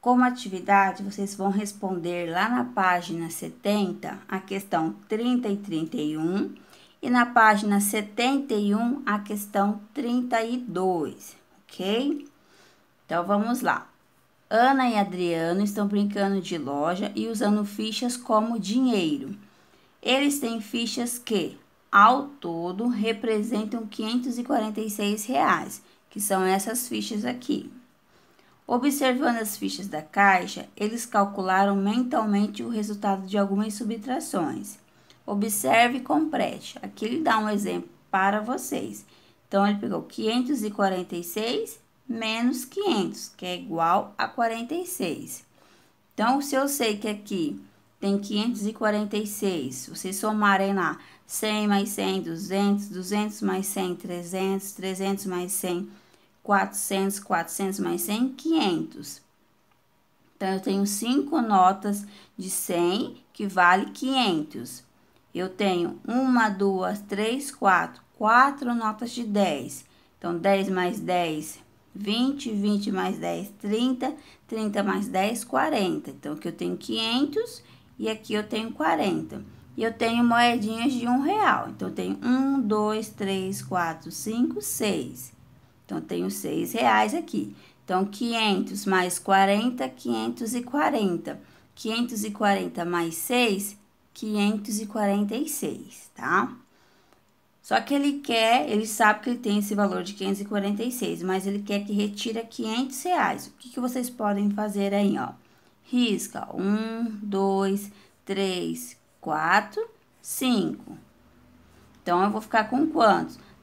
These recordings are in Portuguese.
Como atividade, vocês vão responder lá na página 70 a questão 30 e 31 e na página 71 a questão 32, ok? Então vamos lá. Ana e Adriano estão brincando de loja e usando fichas como dinheiro. Eles têm fichas que, ao todo, representam 546 reais, que são essas fichas aqui, Observando as fichas da caixa, eles calcularam mentalmente o resultado de algumas subtrações. Observe e complete. Aqui ele dá um exemplo para vocês. Então, ele pegou 546 menos 500, que é igual a 46. Então, se eu sei que aqui tem 546, vocês somarem lá 100 mais 100, 200, 200 mais 100, 300, 300 mais 100, 400, 400 mais 100, 500. Então, eu tenho cinco notas de 100 que vale 500. Eu tenho uma, duas, três, quatro, quatro notas de 10. Então, 10 mais 10, 20, 20 mais 10, 30, 30 mais 10, 40. Então, aqui eu tenho 500 e aqui eu tenho 40. E eu tenho moedinhas de um real. Então, eu tenho 1, 2, 3, 4, 5, 6. Então, tenho 6 reais aqui. Então, 500 mais 40, 540. 540 mais 6, 546, tá? Só que ele quer, ele sabe que ele tem esse valor de 546, mas ele quer que retira 500 reais. O que, que vocês podem fazer aí, ó? Risca 1, 2, 3, 4, 5. Então, eu vou ficar com quantos?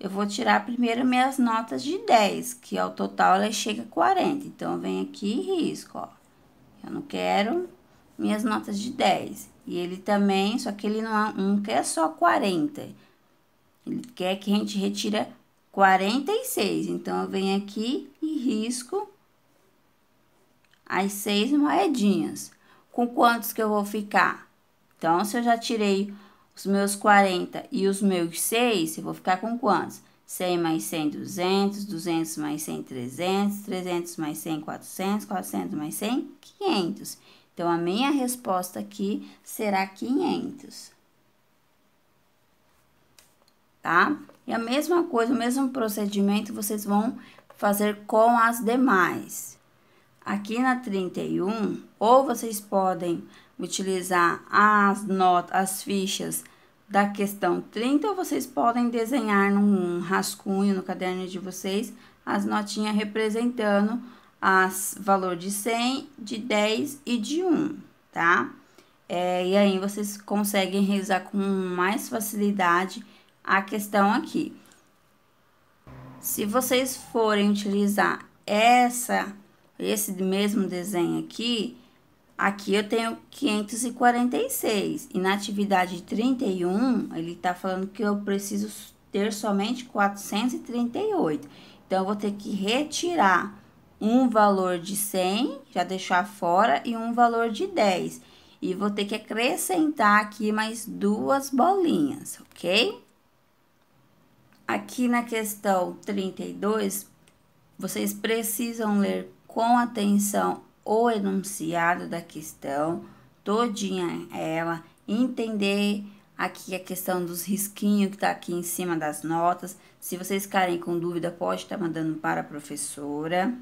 eu vou tirar primeiro minhas notas de 10, que ao total ela chega a 40. Então, vem aqui e risco, ó. Eu não quero minhas notas de 10. E ele também, só que ele não, não é quer é só 40. Ele quer que a gente retira 46. Então, eu venho aqui e risco as seis moedinhas. Com quantos que eu vou ficar? Então, se eu já tirei os meus 40 e os meus 6, eu vou ficar com quantos? 100 mais 100, 200, 200 mais 100, 300, 300 mais 100, 400, 400 mais 100, 500. Então, a minha resposta aqui será 500. Tá? E a mesma coisa, o mesmo procedimento vocês vão fazer com as demais. Aqui na 31, ou vocês podem utilizar as notas, as fichas da questão 30, vocês podem desenhar num rascunho no caderno de vocês as notinhas representando as valor de 100, de 10 e de 1, tá? É, e aí vocês conseguem realizar com mais facilidade a questão aqui. Se vocês forem utilizar essa esse mesmo desenho aqui, Aqui eu tenho 546 e na atividade 31, ele está falando que eu preciso ter somente 438. Então, eu vou ter que retirar um valor de 100, já deixar fora, e um valor de 10. E vou ter que acrescentar aqui mais duas bolinhas, ok? Aqui na questão 32, vocês precisam ler com atenção o enunciado da questão, todinha ela, entender aqui a questão dos risquinhos que tá aqui em cima das notas. Se vocês ficarem com dúvida, pode estar tá mandando para a professora.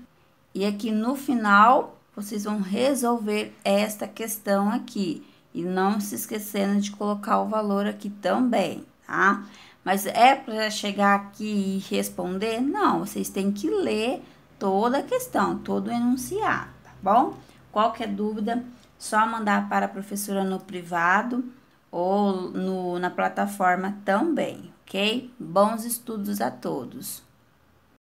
E aqui no final, vocês vão resolver esta questão aqui. E não se esquecendo de colocar o valor aqui também, tá? Mas é para chegar aqui e responder? Não, vocês têm que ler toda a questão, todo o enunciado bom? Qualquer dúvida, só mandar para a professora no privado ou no, na plataforma também, ok? Bons estudos a todos!